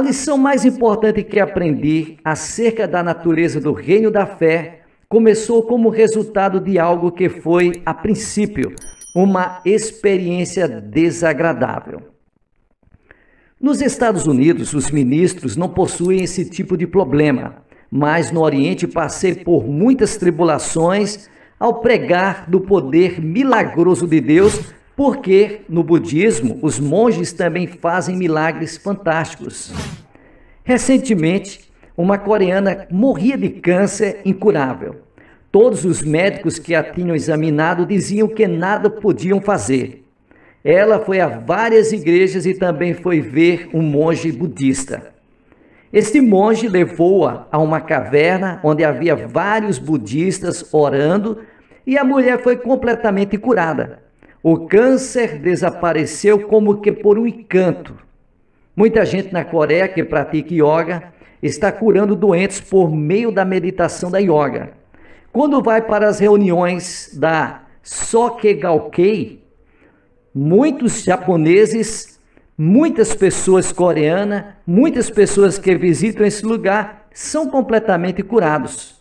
A lição mais importante que aprendi acerca da natureza do reino da fé começou como resultado de algo que foi, a princípio, uma experiência desagradável. Nos Estados Unidos, os ministros não possuem esse tipo de problema, mas no Oriente passei por muitas tribulações ao pregar do poder milagroso de Deus porque no budismo, os monges também fazem milagres fantásticos. Recentemente, uma coreana morria de câncer incurável. Todos os médicos que a tinham examinado diziam que nada podiam fazer. Ela foi a várias igrejas e também foi ver um monge budista. Este monge levou-a a uma caverna onde havia vários budistas orando e a mulher foi completamente curada. O câncer desapareceu como que por um encanto. Muita gente na Coreia que pratica yoga está curando doentes por meio da meditação da yoga. Quando vai para as reuniões da Gaokei, muitos japoneses, muitas pessoas coreanas, muitas pessoas que visitam esse lugar são completamente curados.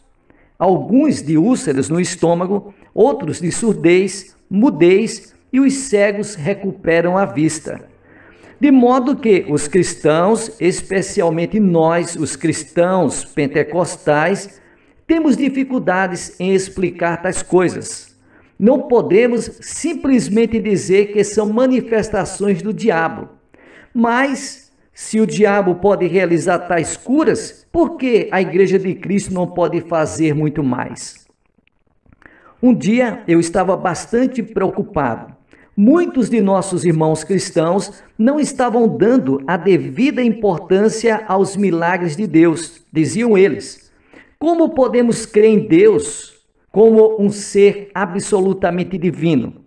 Alguns de úlceras no estômago, outros de surdez, mudeis e os cegos recuperam a vista. De modo que os cristãos, especialmente nós, os cristãos pentecostais, temos dificuldades em explicar tais coisas. Não podemos simplesmente dizer que são manifestações do diabo. Mas, se o diabo pode realizar tais curas, por que a Igreja de Cristo não pode fazer muito mais? Um dia eu estava bastante preocupado. Muitos de nossos irmãos cristãos não estavam dando a devida importância aos milagres de Deus, diziam eles. Como podemos crer em Deus como um ser absolutamente divino?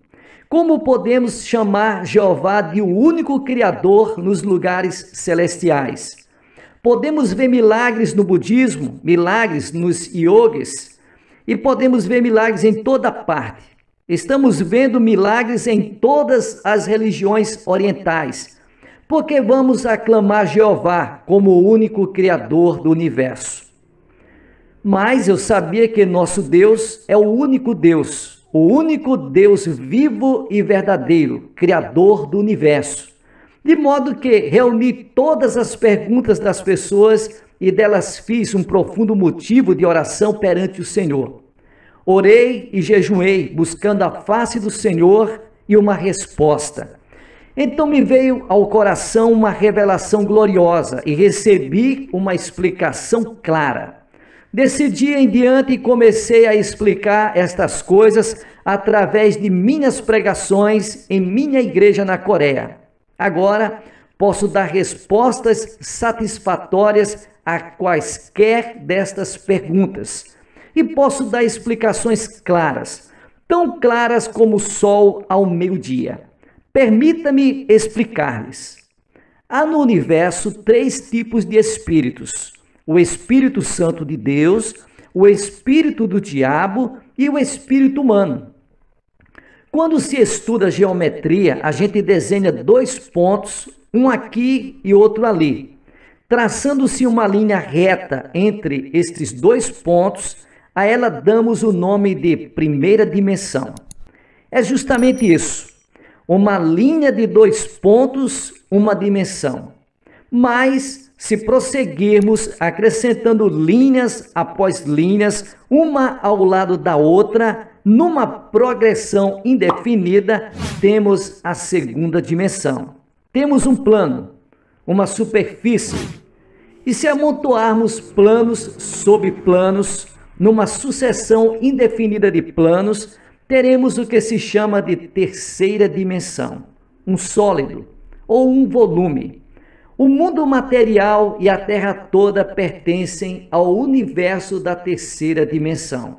Como podemos chamar Jeová de o único Criador nos lugares celestiais? Podemos ver milagres no budismo, milagres nos yogis, e podemos ver milagres em toda parte. Estamos vendo milagres em todas as religiões orientais, porque vamos aclamar Jeová como o único Criador do universo. Mas eu sabia que nosso Deus é o único Deus, o único Deus vivo e verdadeiro, Criador do universo. De modo que reuni todas as perguntas das pessoas e delas fiz um profundo motivo de oração perante o Senhor. Orei e jejuei, buscando a face do Senhor e uma resposta. Então me veio ao coração uma revelação gloriosa e recebi uma explicação clara. Desse dia em diante comecei a explicar estas coisas através de minhas pregações em minha igreja na Coreia. Agora posso dar respostas satisfatórias a quaisquer destas perguntas e posso dar explicações claras, tão claras como o sol ao meio-dia. Permita-me explicar-lhes. Há no universo três tipos de espíritos: o Espírito Santo de Deus, o espírito do diabo e o espírito humano. Quando se estuda geometria, a gente desenha dois pontos, um aqui e outro ali. Traçando-se uma linha reta entre estes dois pontos, a ela damos o nome de primeira dimensão. É justamente isso. Uma linha de dois pontos, uma dimensão. Mas, se prosseguirmos acrescentando linhas após linhas, uma ao lado da outra, numa progressão indefinida, temos a segunda dimensão. Temos um plano, uma superfície, e se amontoarmos planos sobre planos, numa sucessão indefinida de planos, teremos o que se chama de terceira dimensão, um sólido ou um volume. O mundo material e a Terra toda pertencem ao universo da terceira dimensão.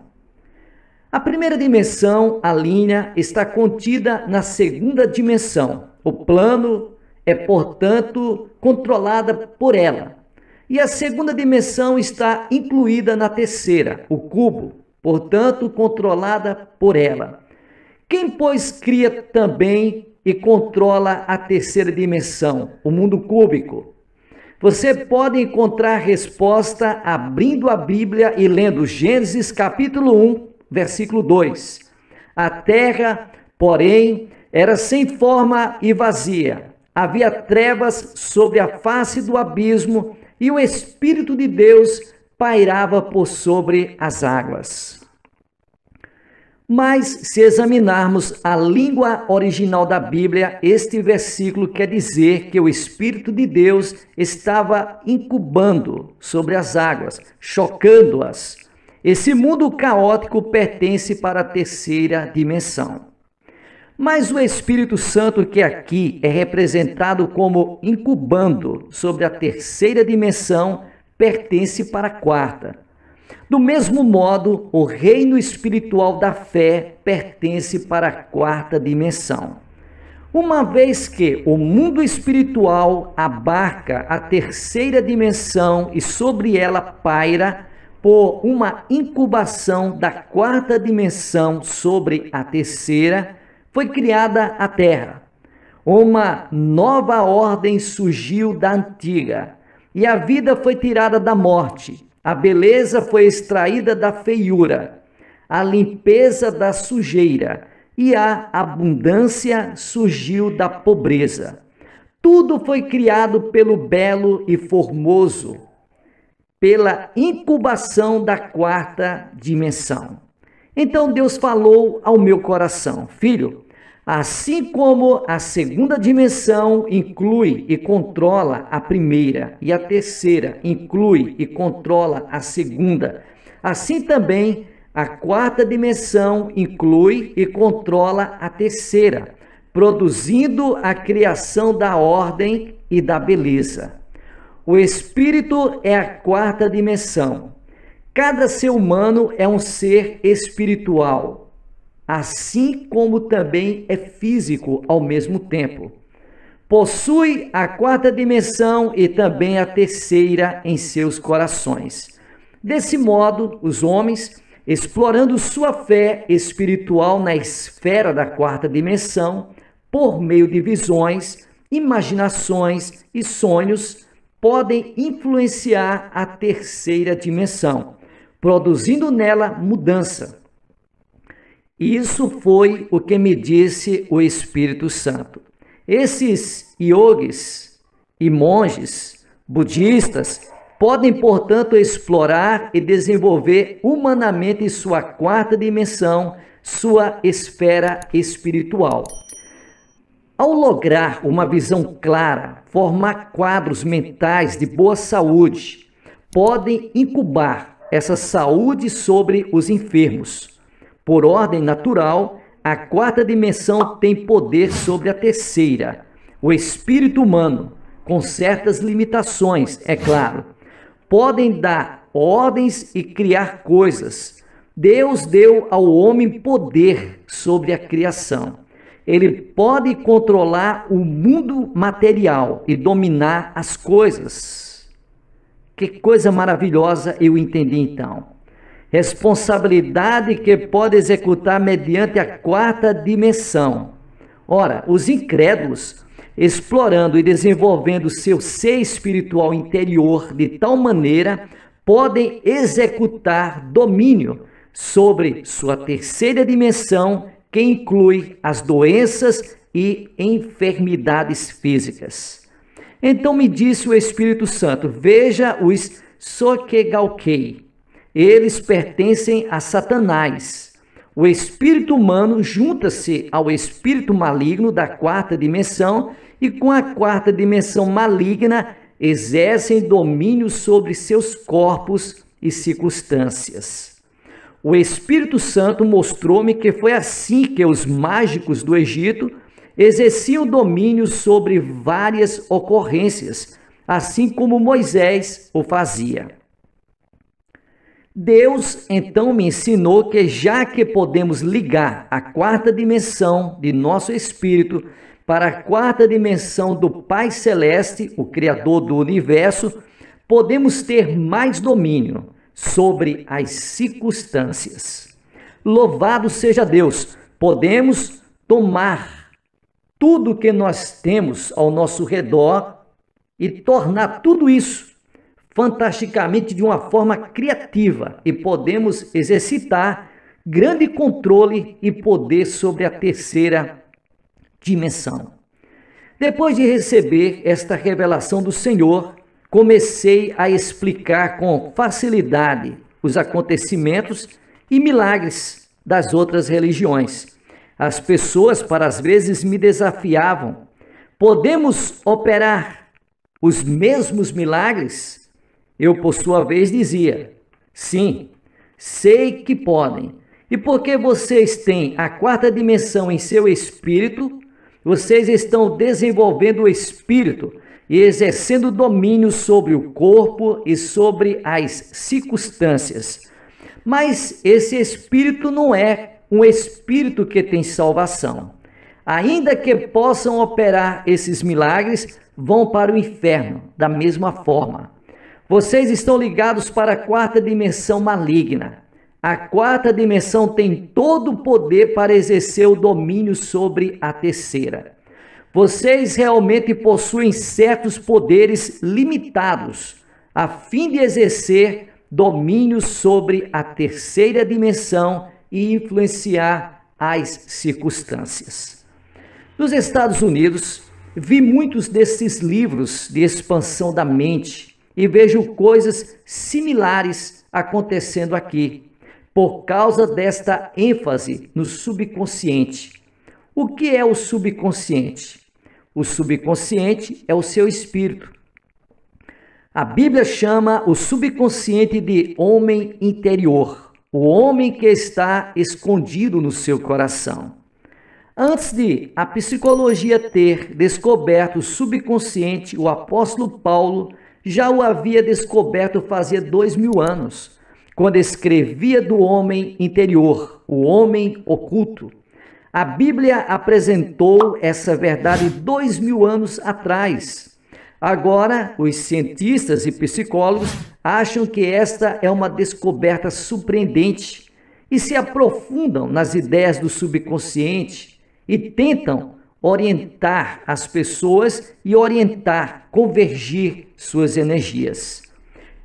A primeira dimensão, a linha, está contida na segunda dimensão. O plano é, portanto, controlada por ela. E a segunda dimensão está incluída na terceira, o cubo, portanto, controlada por ela. Quem, pois, cria também e controla a terceira dimensão, o mundo cúbico? Você pode encontrar resposta abrindo a Bíblia e lendo Gênesis capítulo 1, versículo 2. A terra, porém, era sem forma e vazia. Havia trevas sobre a face do abismo e o Espírito de Deus pairava por sobre as águas. Mas, se examinarmos a língua original da Bíblia, este versículo quer dizer que o Espírito de Deus estava incubando sobre as águas, chocando-as. Esse mundo caótico pertence para a terceira dimensão. Mas o Espírito Santo, que é aqui é representado como incubando sobre a terceira dimensão, pertence para a quarta. Do mesmo modo, o reino espiritual da fé pertence para a quarta dimensão. Uma vez que o mundo espiritual abarca a terceira dimensão e sobre ela paira por uma incubação da quarta dimensão sobre a terceira, foi criada a terra. Uma nova ordem surgiu da antiga, e a vida foi tirada da morte, a beleza foi extraída da feiura, a limpeza da sujeira, e a abundância surgiu da pobreza. Tudo foi criado pelo belo e formoso, pela incubação da quarta dimensão. Então Deus falou ao meu coração: Filho, assim como a segunda dimensão inclui e controla a primeira, e a terceira inclui e controla a segunda, assim também a quarta dimensão inclui e controla a terceira, produzindo a criação da ordem e da beleza. O espírito é a quarta dimensão, Cada ser humano é um ser espiritual, assim como também é físico ao mesmo tempo. Possui a quarta dimensão e também a terceira em seus corações. Desse modo, os homens, explorando sua fé espiritual na esfera da quarta dimensão, por meio de visões, imaginações e sonhos, podem influenciar a terceira dimensão produzindo nela mudança. Isso foi o que me disse o Espírito Santo. Esses yogis e monges budistas podem, portanto, explorar e desenvolver humanamente sua quarta dimensão, sua esfera espiritual. Ao lograr uma visão clara, formar quadros mentais de boa saúde, podem incubar essa saúde sobre os enfermos. Por ordem natural, a quarta dimensão tem poder sobre a terceira. O espírito humano, com certas limitações, é claro, podem dar ordens e criar coisas. Deus deu ao homem poder sobre a criação. Ele pode controlar o mundo material e dominar as coisas. Que coisa maravilhosa eu entendi então. Responsabilidade que pode executar mediante a quarta dimensão. Ora, os incrédulos, explorando e desenvolvendo seu ser espiritual interior de tal maneira, podem executar domínio sobre sua terceira dimensão, que inclui as doenças e enfermidades físicas. Então me disse o Espírito Santo: Veja os Sokegalkei. Eles pertencem a Satanás. O espírito humano junta-se ao espírito maligno da quarta dimensão e, com a quarta dimensão maligna, exercem domínio sobre seus corpos e circunstâncias. O Espírito Santo mostrou-me que foi assim que os mágicos do Egito exerciam domínio sobre várias ocorrências, assim como Moisés o fazia. Deus então me ensinou que, já que podemos ligar a quarta dimensão de nosso espírito para a quarta dimensão do Pai Celeste, o Criador do universo, podemos ter mais domínio sobre as circunstâncias. Louvado seja Deus, podemos tomar tudo que nós temos ao nosso redor e tornar tudo isso fantasticamente de uma forma criativa e podemos exercitar grande controle e poder sobre a terceira dimensão. Depois de receber esta revelação do Senhor, comecei a explicar com facilidade os acontecimentos e milagres das outras religiões as pessoas, para às vezes, me desafiavam. Podemos operar os mesmos milagres? Eu, por sua vez, dizia: sim, sei que podem. E porque vocês têm a quarta dimensão em seu espírito, vocês estão desenvolvendo o espírito e exercendo domínio sobre o corpo e sobre as circunstâncias. Mas esse espírito não é um espírito que tem salvação. Ainda que possam operar esses milagres, vão para o inferno, da mesma forma. Vocês estão ligados para a quarta dimensão maligna. A quarta dimensão tem todo o poder para exercer o domínio sobre a terceira. Vocês realmente possuem certos poderes limitados a fim de exercer domínio sobre a terceira dimensão e influenciar as circunstâncias. Nos Estados Unidos, vi muitos desses livros de expansão da mente e vejo coisas similares acontecendo aqui, por causa desta ênfase no subconsciente. O que é o subconsciente? O subconsciente é o seu espírito. A Bíblia chama o subconsciente de homem interior o homem que está escondido no seu coração. Antes de a psicologia ter descoberto o subconsciente, o apóstolo Paulo já o havia descoberto fazia dois mil anos, quando escrevia do homem interior, o homem oculto. A Bíblia apresentou essa verdade dois mil anos atrás. Agora, os cientistas e psicólogos acham que esta é uma descoberta surpreendente e se aprofundam nas ideias do subconsciente e tentam orientar as pessoas e orientar, convergir suas energias.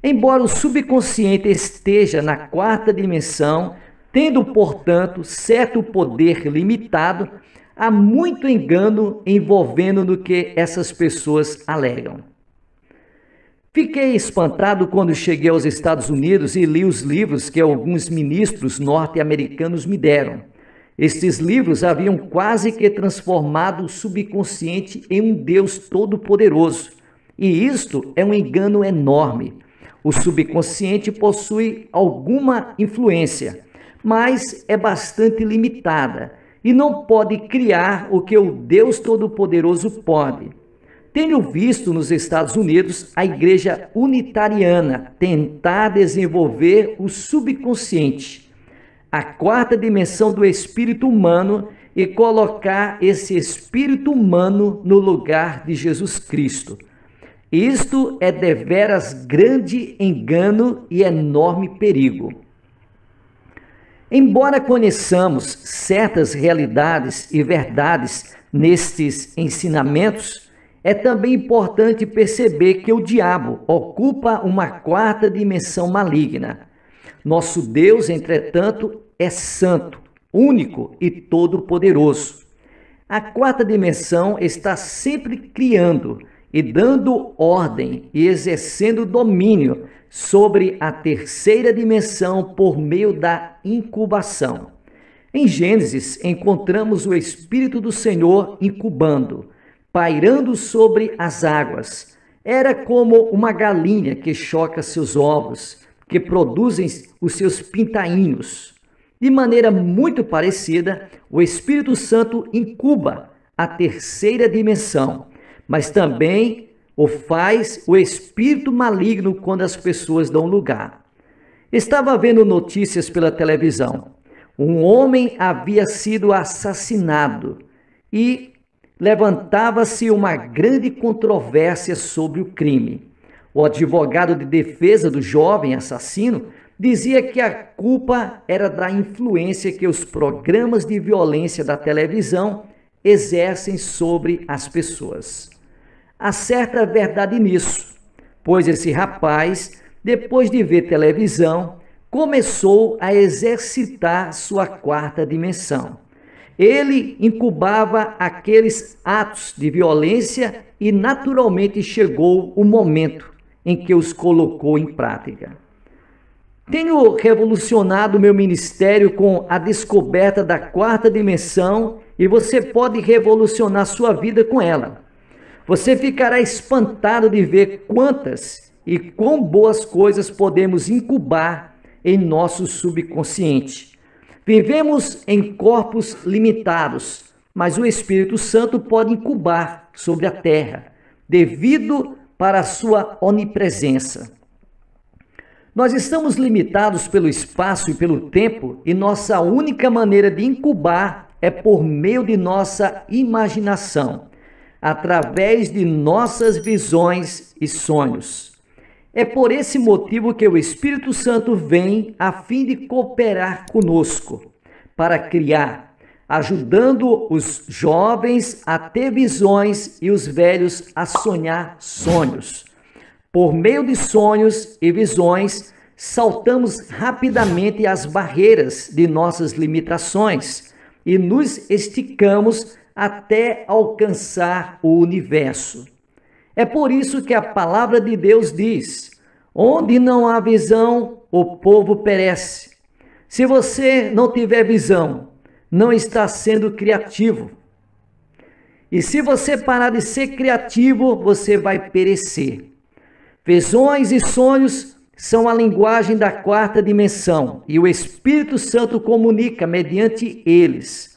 Embora o subconsciente esteja na quarta dimensão, tendo, portanto, certo poder limitado, há muito engano envolvendo no que essas pessoas alegam. Fiquei espantado quando cheguei aos Estados Unidos e li os livros que alguns ministros norte-americanos me deram. Estes livros haviam quase que transformado o subconsciente em um Deus todo-poderoso. E isto é um engano enorme. O subconsciente possui alguma influência, mas é bastante limitada e não pode criar o que o Deus Todo-Poderoso pode. Tenho visto nos Estados Unidos a igreja unitariana tentar desenvolver o subconsciente, a quarta dimensão do espírito humano e colocar esse espírito humano no lugar de Jesus Cristo. Isto é deveras grande engano e enorme perigo. Embora conheçamos certas realidades e verdades nestes ensinamentos, é também importante perceber que o diabo ocupa uma quarta dimensão maligna. Nosso Deus, entretanto, é santo, único e todo-poderoso. A quarta dimensão está sempre criando e dando ordem e exercendo domínio sobre a terceira dimensão por meio da incubação. Em Gênesis, encontramos o Espírito do Senhor incubando, pairando sobre as águas. Era como uma galinha que choca seus ovos, que produzem os seus pintainhos. De maneira muito parecida, o Espírito Santo incuba a terceira dimensão, mas também o faz o espírito maligno quando as pessoas dão lugar. Estava vendo notícias pela televisão. Um homem havia sido assassinado e levantava-se uma grande controvérsia sobre o crime. O advogado de defesa do jovem assassino dizia que a culpa era da influência que os programas de violência da televisão exercem sobre as pessoas. Há certa verdade nisso, pois esse rapaz, depois de ver televisão, começou a exercitar sua quarta dimensão. Ele incubava aqueles atos de violência e naturalmente chegou o momento em que os colocou em prática. Tenho revolucionado meu ministério com a descoberta da quarta dimensão e você pode revolucionar sua vida com ela. Você ficará espantado de ver quantas e quão boas coisas podemos incubar em nosso subconsciente. Vivemos em corpos limitados, mas o Espírito Santo pode incubar sobre a terra, devido para a sua onipresença. Nós estamos limitados pelo espaço e pelo tempo, e nossa única maneira de incubar é por meio de nossa imaginação através de nossas visões e sonhos. É por esse motivo que o Espírito Santo vem a fim de cooperar conosco para criar, ajudando os jovens a ter visões e os velhos a sonhar sonhos. Por meio de sonhos e visões, saltamos rapidamente as barreiras de nossas limitações e nos esticamos até alcançar o universo. É por isso que a palavra de Deus diz: onde não há visão, o povo perece. Se você não tiver visão, não está sendo criativo. E se você parar de ser criativo, você vai perecer. Visões e sonhos são a linguagem da quarta dimensão e o Espírito Santo comunica mediante eles.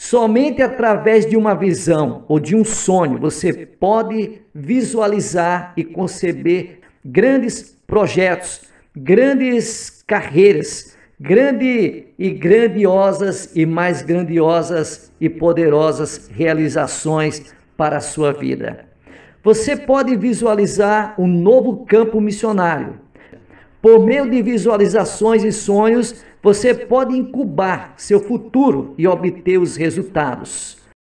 Somente através de uma visão ou de um sonho você pode visualizar e conceber grandes projetos, grandes carreiras, grande e grandiosas e mais grandiosas e poderosas realizações para a sua vida. Você pode visualizar um novo campo missionário, por meio de visualizações e sonhos, você pode incubar seu futuro e obter os resultados.